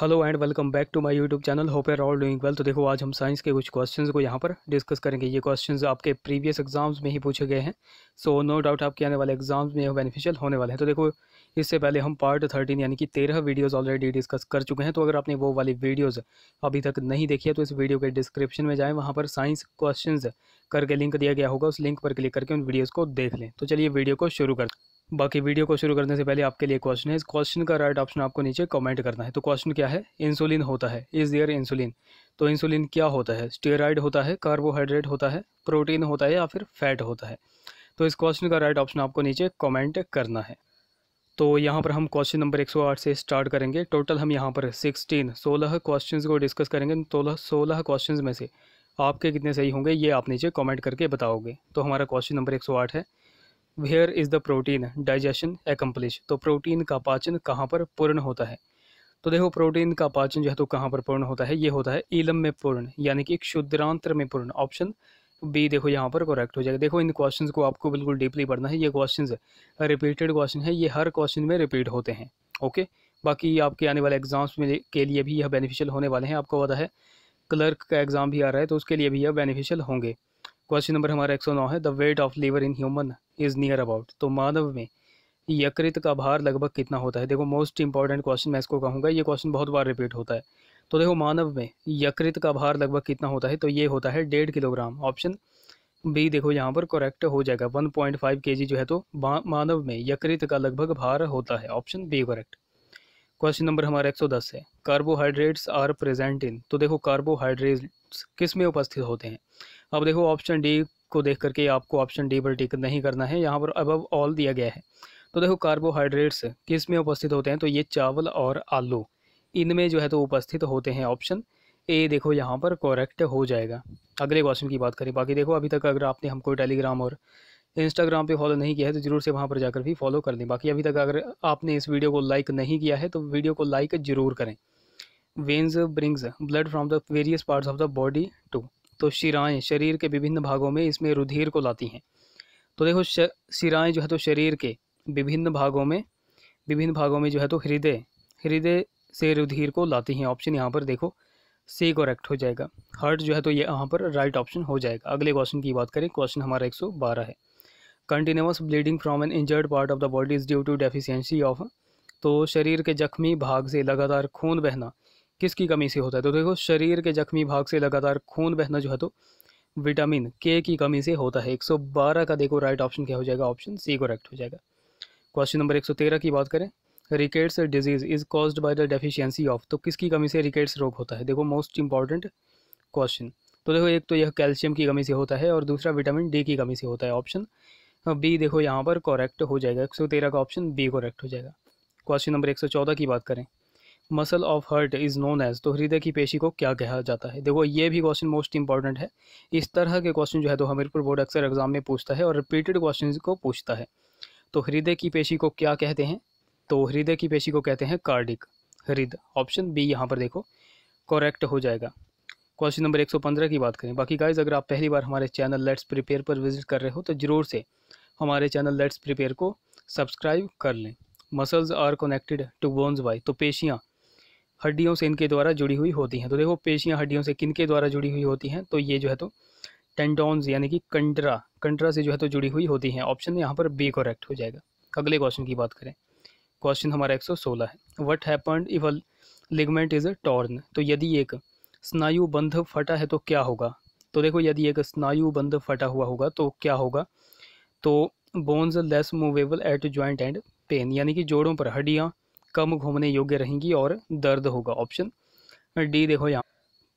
Hello and welcome back to my YouTube channel hope are all doing well तो देखो आज हम science के कुछ क्वेश्चंस को यहाँ पर डिस्कस करेंगे ये क्वेश्चंस आपके प्रीवियस एग्जाम्स में ही पूछे गए हैं सो नो डाउट आपके आने वाले एग्जाम्स में बेनिफिशियल होने वाले हैं तो देखो इससे पहले हम पार्ट थर्टीन यानी कि तेरह वीडियोज़ ऑलरेडी डिस्कस कर चुके हैं तो अगर आपने वो वाली वीडियोज़ अभी तक नहीं देखी है तो इस वीडियो के डिस्क्रिप्शन में जाएँ वहाँ पर साइंस क्वेश्चन करके लिंक दिया गया होगा उस लिंक पर क्लिक करके उन वीडियोज़ को देख लें तो चलिए वीडियो को शुरू कर बाकी वीडियो को शुरू करने से पहले आपके लिए क्वेश्चन है इस क्वेश्चन का राइट ऑप्शन आपको नीचे कमेंट करना है तो क्वेश्चन क्या है इंसुलिन होता है इज़ देयर इंसुलिन तो इंसुलिन क्या होता है स्टेराइड होता है कार्बोहाइड्रेट होता है प्रोटीन होता है या फिर फैट होता है तो इस क्वेश्चन का राइट ऑप्शन आपको नीचे कॉमेंट करना है तो यहाँ पर हम क्वेश्चन नंबर एक से स्टार्ट करेंगे टोटल हम यहाँ पर सिक्सटीन सोलह क्वेश्चन को डिस्कस करेंगे सोलह सोलह क्वेश्चन में से आपके कितने सही होंगे ये आप नीचे कमेंट करके बताओगे तो हमारा क्वेश्चन नंबर 108 है where is the protein digestion accomplish तो प्रोटीन का पाचन कहाँ पर पूर्ण होता है तो देखो प्रोटीन का पाचन जो है तो कहाँ पर पूर्ण होता है ये होता है ईलम में पूर्ण यानी कि क्षुद्रांतर में पूर्ण ऑप्शन बी देखो यहाँ पर करेक्ट हो जाएगा देखो इन क्वेश्चंस को आपको बिल्कुल डीपली पढ़ना है ये क्वेश्चंस रिपीटेड क्वेश्चन है ये हर क्वेश्चन में रिपीट होते हैं ओके बाकी आपके आने वाले एग्जाम्स में के लिए भी यह बेनिफिशियल होने वाले हैं आपको पता है क्लर्क का एग्ज़ाम भी आ रहा है तो उसके लिए भी यह बेनिफिशियल होंगे क्वेश्चन नंबर हमारा एक सौ नौ है the weight of liver in human is near about तो मानव में यकृत का भार लगभग कितना होता है देखो मोस्ट इंपॉर्टेंट क्वेश्चन मैं इसको कहूँगा ये क्वेश्चन बहुत बार रिपीट होता है तो देखो मानव में यकृत का भार लगभग कितना होता है तो ये होता है डेढ़ किलोग्राम ऑप्शन बी देखो यहाँ पर करेक्ट हो जाएगा वन पॉइंट फाइव के जी जो है तो मानव में यकृत का लगभग भार होता है option B correct question number हमारा दस है कार्बोहाइड्रेट्स आर प्रेजेंट इन तो देखो कार्बोहाइड्रेट्स किस में उपस्थित होते हैं अब देखो ऑप्शन डी को देख करके आपको ऑप्शन डी पर टिक नहीं करना है यहाँ पर अबव ऑल दिया गया है तो देखो कार्बोहाइड्रेट्स किस में उपस्थित होते हैं तो ये चावल और आलू इनमें जो है तो उपस्थित होते हैं ऑप्शन ए देखो यहाँ पर करेक्ट हो जाएगा अगले क्वेश्चन की बात करें बाकी देखो अभी तक अगर आपने हमको टेलीग्राम और इंस्टाग्राम पे फॉलो नहीं किया है तो ज़रूर से वहाँ पर जाकर भी फॉलो कर दें बाकी अभी तक अगर आपने इस वीडियो को लाइक नहीं किया है तो वीडियो को लाइक ज़रूर करें veins brings blood from the various parts of the body to तो शिराएँ शरीर के विभिन्न भागों में इसमें रुधिर को लाती हैं तो देखो शिराएँ जो है तो शरीर के विभिन्न भागों में विभिन्न भागों में जो है तो हृदय हृदय से रुधिर को लाती हैं ऑप्शन यहाँ पर देखो सी करेक्ट हो जाएगा हर्ट जो है तो ये यहाँ पर राइट ऑप्शन हो जाएगा अगले क्वेश्चन की बात करें क्वेश्चन हमारा 112 है continuous bleeding from an injured part of the body is due to deficiency of तो शरीर के जख्मी भाग से लगातार खून बहना किसकी कमी से होता है तो देखो शरीर के जख्मी भाग से लगातार खून बहना जो है तो विटामिन के की कमी से होता है 112 का देखो राइट ऑप्शन क्या हो जाएगा ऑप्शन सी करेक्ट हो जाएगा क्वेश्चन नंबर 113 की बात करें rickets disease is caused by the deficiency of तो किसकी कमी से रिकेट्स रोग होता है देखो मोस्ट इंपॉर्टेंट क्वेश्चन तो देखो एक तो यह कैल्शियम की कमी से होता है और दूसरा विटामिन डी की कमी से होता है ऑप्शन बी हाँ, देखो यहाँ पर करेक्ट हो जाएगा एक सौ तेरह का ऑप्शन बी करेक्ट हो जाएगा क्वेश्चन नंबर एक सौ चौदह की बात करें muscle of heart is known as तो हृदय की पेशी को क्या कहा जाता है देखो ये भी क्वेश्चन मोस्ट इंपॉर्टेंट है इस तरह के क्वेश्चन जो है तो हमीरपुर बोर्ड अक्सर एग्जाम में पूछता है और रिपीटेड क्वेश्चन को पूछता है तो हृदय की पेशी को क्या कहते हैं तो हृदय की पेशी को कहते हैं कार्डिक हृदय ऑप्शन बी यहाँ पर देखो करेक्ट हो जाएगा क्वेश्चन नंबर 115 की बात करें बाकी गाइज अगर आप पहली बार हमारे चैनल लेट्स प्रिपेयर पर विजिट कर रहे हो तो ज़रूर से हमारे चैनल लेट्स प्रिपेयर को सब्सक्राइब कर लें muscles are connected to bones by तो पेशियाँ हड्डियों से इनके द्वारा जुड़ी हुई होती हैं तो देखो पेशियाँ हड्डियों से किन के द्वारा जुड़ी हुई होती हैं तो ये जो है तो टेंडोन्स यानी कि कंट्रा कंटरा से जो है तो जुड़ी हुई होती हैं ऑप्शन यहाँ पर बी करेक्ट हो जाएगा अगले क्वेश्चन की बात करें क्वेश्चन हमारा 116 है what happened if a ligament is a torn तो यदि एक स्नायु बंध फटा है तो क्या होगा तो देखो यदि एक स्नायुबंध फटा हुआ होगा तो क्या होगा तो bones less movable at joint and pain यानी कि जोड़ों पर हड्डियाँ कम घूमने योग्य रहेंगी और दर्द होगा ऑप्शन डी देखो यहाँ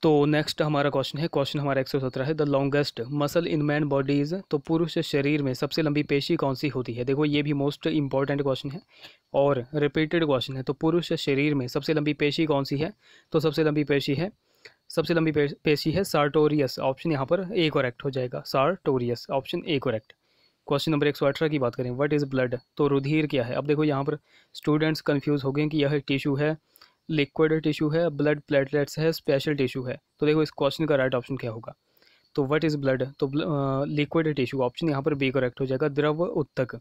तो नेक्स्ट हमारा क्वेश्चन है क्वेश्चन हमारा एक सौ सत्रह है the longest muscle in man bodies तो पुरुष शरीर में सबसे लंबी पेशी कौन सी होती है देखो ये भी मोस्ट इंपॉर्टेंट क्वेश्चन है और रिपीटेड क्वेश्चन है तो पुरुष शरीर में सबसे लंबी पेशी कौन सी है तो सबसे लंबी पेशी है सबसे लंबी पेशी है सार्टोरियस ऑप्शन यहाँ पर ए करेक्ट हो जाएगा sartorius option A correct question number एक सौ अठारह की बात करें व्हाट इज़ ब्लड तो रुधिर क्या है अब देखो यहाँ पर स्टूडेंट्स कंफ्यूज हो गए कि यह टिशू टिश्यू है लिक्विड टिश्यू है ब्लड प्लेटलेट्स है स्पेशल टिश्यू है तो देखो इस क्वेश्चन का राइट ऑप्शन क्या होगा तो व्हाट इज़ ब्लड तो लिक्विड टिश्यू ऑप्शन यहाँ पर बी करेक्ट हो जाएगा द्रव उत्तक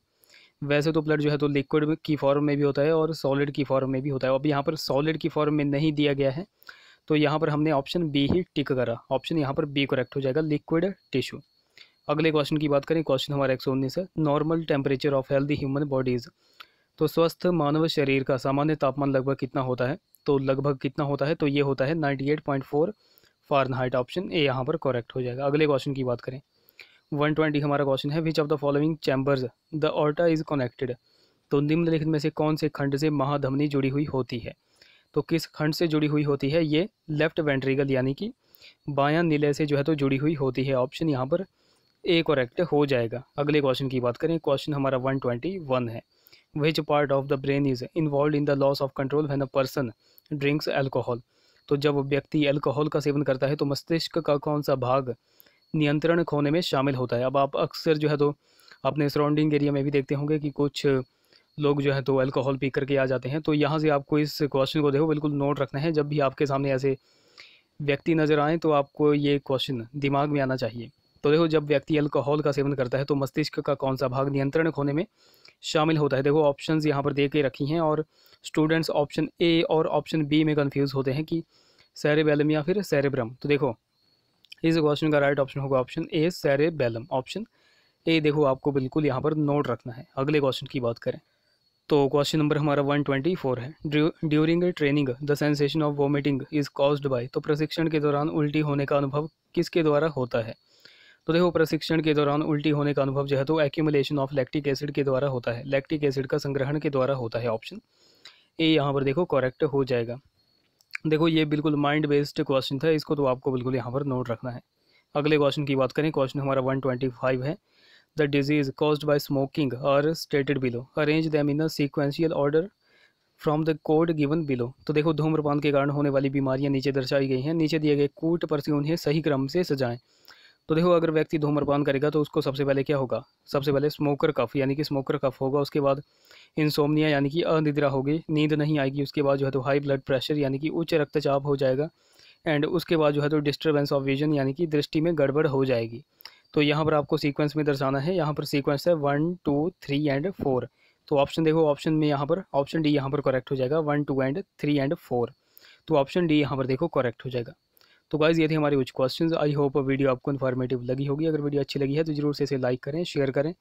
वैसे तो ब्लड जो है तो लिक्विड की फॉर्म में भी होता है और सॉलिड की फॉर्म में भी होता है अब यहाँ पर सॉलिड की फॉर्म में नहीं दिया गया है तो यहाँ पर हमने ऑप्शन बी ही टिक करा ऑप्शन यहाँ पर बी करेक्ट हो जाएगा लिक्विड टिश्यू अगले क्वेश्चन की बात करें क्वेश्चन हमारा एक सौ उन्नीस है normal temperature of healthy human bodies तो स्वस्थ मानव शरीर का सामान्य तापमान लगभग कितना होता है तो लगभग कितना होता है तो ये होता है ninety eight point four Fahrenheit option A यहाँ पर करेक्ट हो जाएगा अगले क्वेश्चन की बात करें वन ट्वेंटी हमारा क्वेश्चन है which of the following chambers the aorta is connected तो निम्नलिखित में से कौन से खंड से महाधमनी जुड़ी हुई होती है तो किस खंड से जुड़ी हुई होती है ये लेफ्ट वेंट्रिकल यानी कि बायां नीले से जो है तो जुड़ी हुई होती है ऑप्शन यहाँ पर ए करेक्ट हो जाएगा अगले क्वेश्चन की बात करें क्वेश्चन हमारा वन ट्वेंटी वन है which part of the brain is involve in the loss of control when a person drinks alcohol तो जब व्यक्ति एल्कोहल का सेवन करता है तो मस्तिष्क का कौन सा भाग नियंत्रण खोने में शामिल होता है अब आप अक्सर जो है तो अपने सराउंडिंग एरिया में भी देखते होंगे कि कुछ लोग जो है तो अल्कोहल पी करके आ जाते हैं तो यहाँ से आपको इस क्वेश्चन को देखो बिल्कुल नोट रखना है जब भी आपके सामने ऐसे व्यक्ति नज़र आए तो आपको ये क्वेश्चन दिमाग में आना चाहिए तो देखो जब व्यक्ति अल्कोहल का सेवन करता है तो मस्तिष्क का कौन सा भाग नियंत्रण होने में शामिल होता है देखो ऑप्शंस यहाँ पर दे के रखी हैं और स्टूडेंट्स ऑप्शन ए और ऑप्शन बी में कंफ्यूज होते हैं कि सैरेबैलम या फिर सैरेब्रम तो देखो इस क्वेश्चन का राइट ऑप्शन होगा option A cerebellum option A देखो आपको बिल्कुल यहाँ पर नोट रखना है अगले क्वेश्चन की बात करें तो क्वेश्चन नंबर हमारा 124 है during training the sensation of vomiting is caused by तो प्रशिक्षण के दौरान उल्टी होने का अनुभव किसके द्वारा होता है तो देखो प्रशिक्षण के दौरान उल्टी होने का अनुभव जो है तो एक्यूमुलेशन ऑफ लैक्टिक एसिड के द्वारा होता है लैक्टिक एसिड का संग्रहण के द्वारा होता है ऑप्शन ए यहाँ पर देखो करेक्ट हो जाएगा देखो ये बिल्कुल माइंड बेस्ड क्वेश्चन था इसको तो आपको बिल्कुल यहाँ पर नोट रखना है अगले क्वेश्चन की बात करें क्वेश्चन हमारा 125 है the disease caused by smoking are stated below. Arrange them in a sequential order from the code given below तो देखो धूम्रपान के कारण होने वाली बीमारियां नीचे दर्शाई गई हैं नीचे दिए गए कूट पर से उन्हें सही क्रम से सजाएं तो देखो अगर व्यक्ति धूम्रपान करेगा तो उसको सबसे पहले क्या होगा सबसे पहले स्मोकर कफ यानी कि स्मोकर कफ होगा उसके बाद इंसोमनिया यानी कि अनिद्रा होगी नींद नहीं आएगी उसके बाद जो है तो हाई ब्लड प्रेशर यानी कि उच्च रक्तचाप हो जाएगा एंड उसके बाद जो है तो डिस्टर्बेंस ऑफ विजन यानी कि दृष्टि में गड़बड़ हो जाएगी तो यहाँ पर आपको सीक्वेंस में दर्शाना है यहाँ पर सीक्वेंस है one two three and four तो ऑप्शन देखो ऑप्शन में यहाँ पर ऑप्शन डी यहाँ पर करेक्ट हो जाएगा one two and three and four तो ऑप्शन डी यहाँ पर देखो करेक्ट हो जाएगा तो गाइज़ ये थे हमारे कुछ क्वेश्चंस आई होप वीडियो आपको इन्फॉर्मेटिव लगी होगी अगर वीडियो अच्छी लगी है तो जरूर से इसे लाइक करें शेयर करें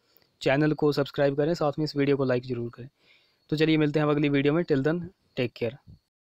चैनल को सब्सक्राइब करें साथ में इस वीडियो को लाइक ज़रूर करें तो चलिए मिलते हैं अगली वीडियो में टिल दन टेक केयर